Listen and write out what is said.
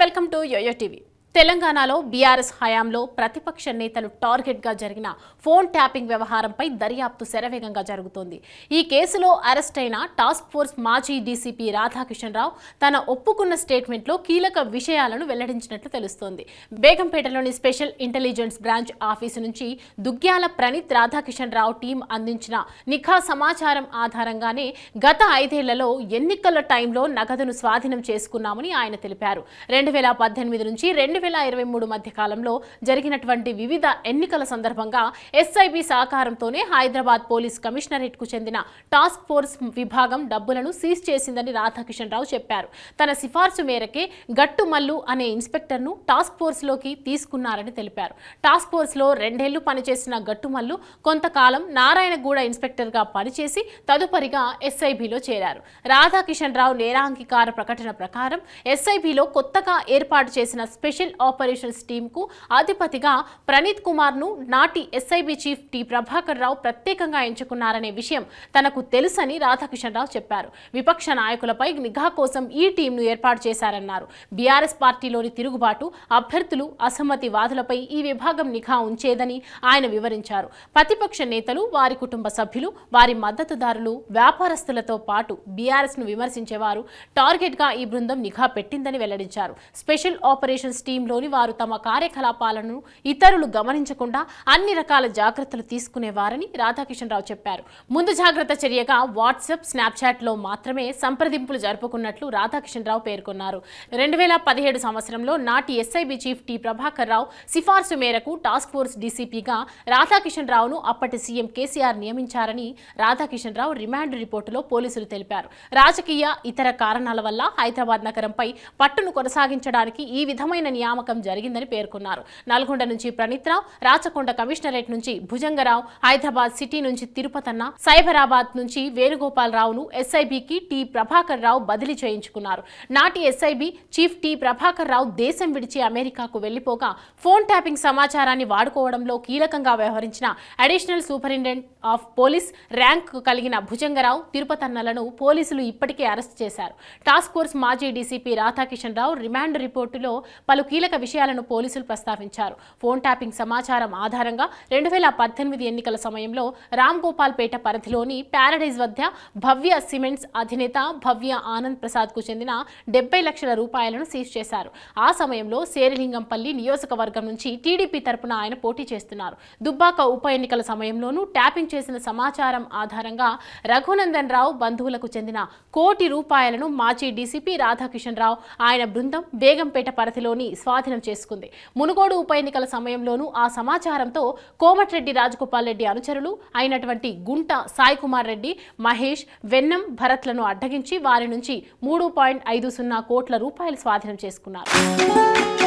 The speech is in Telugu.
welcome to YoYo TV. తెలంగాణలో బీఆర్ఎస్ హయాంలో ప్రతిపక్ష నేతలు టార్గెట్గా జరిగిన ఫోన్ ట్యాపింగ్ వ్యవహారంపై దర్యాప్తు శరవేగంగా జరుగుతోంది ఈ కేసులో అరెస్ట్ అయిన టాస్క్ ఫోర్స్ మాజీ డీసీపీ రాధాకిషన్ రావు తన ఒప్పుకున్న స్టేట్మెంట్లో కీలక విషయాలను వెల్లడించినట్లు తెలుస్తోంది బేగంపేటలోని స్పెషల్ ఇంటెలిజెన్స్ బ్రాంచ్ ఆఫీసు నుంచి దుగ్గ్యాల ప్రణీత్ రాధాకిషన్ రావు టీం అందించిన నిఖా సమాచారం ఆధారంగానే గత ఐదేళ్లలో ఎన్నికల టైంలో నగదును స్వాధీనం చేసుకున్నామని ఆయన తెలిపారు రెండు వేల పద్దెనిమిది నుంచి రెండు రెండు వేల ఇరవై మూడు మధ్య కాలంలో జరిగినటువంటి వివిధ ఎన్నికల సందర్భంగా ఎస్ఐబి సహకారంతోనే హైదరాబాద్ పోలీస్ కమిషనరేట్ కు చెందిన టాస్క్ ఫోర్స్ విభాగం డబ్బులను సీజ్ చేసిందని రాధాకిషన్ రావు చెప్పారు తన సిఫార్సు మేరకే గట్టు మల్లు అనే ఇన్స్పెక్టర్ను టాస్క్ ఫోర్స్లోకి తీసుకున్నారని తెలిపారు టాస్క్ ఫోర్స్లో రెండేళ్లు పనిచేసిన గట్టుమల్లు కొంతకాలం నారాయణగూడ ఇన్స్పెక్టర్గా పనిచేసి తదుపరిగా ఎస్ఐబిలో చేరారు రాధాకిషన్ రావు నేరాంగీకార ప్రకటన ప్రకారం ఎస్ఐబిలో కొత్తగా ఏర్పాటు చేసిన స్పెషల్ స్పెషల్ ఆపరేషన్స్ టీంకు అధిపతిగా ప్రణీత్ కుమార్ను నాటి SIB chief T Prabhakar Rao ప్రత్యేకంగా ఎంచుకున్నారనే విషయం తనకు తెలుసని రాధాకిషన్ రావు చెప్పారు విపక్ష నాయకులపై నిఘా కోసం ఈ టీంను ఏర్పాటు చేశారన్నారు బీఆర్ఎస్ పార్టీలోని తిరుగుబాటు అభ్యర్థులు అసమ్మతి వాదులపై ఈ విభాగం నిఘా ఉంచేదని ఆయన వివరించారు ప్రతిపక్ష నేతలు వారి కుటుంబ సభ్యులు వారి మద్దతుదారులు వ్యాపారస్తులతో పాటు బీఆర్ఎస్ను విమర్శించేవారు టార్గెట్గా ఈ బృందం నిఘా పెట్టిందని వెల్లడించారు స్పెషల్ ఆపరేషన్స్ టీం ఆధ్వర్యంలోని వారు తమ కార్యకలాపాలను ఇతరులు గమనించకుండా అన్ని రకాల జాగ్రత్తలు తీసుకునేవారని రాధాకిషన్ రావు చెప్పారు ముందు జాగ్రత్త చర్యగా వాట్సాప్ స్నాప్చాట్లో మాత్రమే సంప్రదింపులు జరుపుకున్నట్లు రాధాకిషన్ రావు పేర్కొన్నారు రెండు వేల పదిహేడు సంవత్సరంలో నాటి SIB chief T Prabhakar Rao సిఫార్సు మేరకు టాస్క్ ఫోర్స్ డీసీపీగా రాధాకిషన్ రావును అప్పటి సీఎం కేసీఆర్ నియమించారని రాధాకిషన్ రావు రిమాండ్ రిపోర్టులో పోలీసులు తెలిపారు రాజకీయ ఇతర కారణాల వల్ల హైదరాబాద్ నగరంపై పట్టును కొనసాగించడానికి ఈ విధమైన నియామకం జరిగిందని పేర్కొన్నారు నల్గొండ నుంచి ప్రణీత్రావు రాచకొండ కమిషనరేట్ నుంచి భుజంగరావు హైదరాబాద్ సిటీ నుంచి తిరుపతన్న సైబరాబాద్ నుంచి వేణుగోపాల్ రావును ఎస్ఐబికి టి ప్రభాకర్ రావు బదిలీ చేయించుకున్నారు నాటి SIB chief T Prabhakar Rao దేశం విడిచి అమెరికాకు వెళ్లిపోగా ఫోన్ ట్యాపింగ్ సమాచారాన్ని వాడుకోవడంలో కీలకంగా వ్యవహరించిన additional superintendent of police rank కలిగిన భుజంగరావు తిరుపతన్నలను పోలీసులు ఇప్పటికే అరెస్ట్ చేశారు టాస్క్ ఫోర్స్ మాజీ డీసీపీ రాధాకిషన్ రావు రిమాండ్ రిపోర్టులో పలు కీలక కీలక విషయాలను పోలీసులు ప్రస్తావించారు ఫోన్ ట్యాపింగ్ సమాచారం ఆధారంగా రెండు వేల పద్దెనిమిది ఎన్నికల సమయంలో రామ్ గోపాల్పేట పరిధిలోని ప్యారడైజ్ వద్ద భవ్య సిమెంట్స్ అధినేత భవ్య ఆనంద్ ప్రసాద్ కు చెందిన డెబ్బై లక్షల రూపాయలను సీజ్ చేశారు ఆ సమయంలో శేరిలింగంపల్లి నియోజకవర్గం నుంచి టీడీపీ తరపున ఆయన పోటీ చేస్తున్నారు దుబ్బాక ఉప ఎన్నికల సమయంలోనూ ట్యాపింగ్ చేసిన సమాచారం ఆధారంగా రఘునందన్ రావు బంధువులకు చెందిన కోటి రూపాయలను మాజీ డీసీపీ రాధాకిషన్ రావు ఆయన బృందం బేగంపేట పరిధిలోని స్వ స్వాధీనం చేసుకుంది మునుగోడు ఉప ఎన్నికల సమయంలోనూ ఆ సమాచారంతో కోమటిరెడ్డి రాజగోపాల్ రెడ్డి అనుచరులు అయినటువంటి గుంట సాయికుమార్ రెడ్డి మహేష్ వెన్నం భరత్లను అడ్డగించి వారి నుంచి మూడు పాయింట్ ఐదు సున్నా కోట్ల రూపాయలు స్వాధీనం చేసుకున్నారు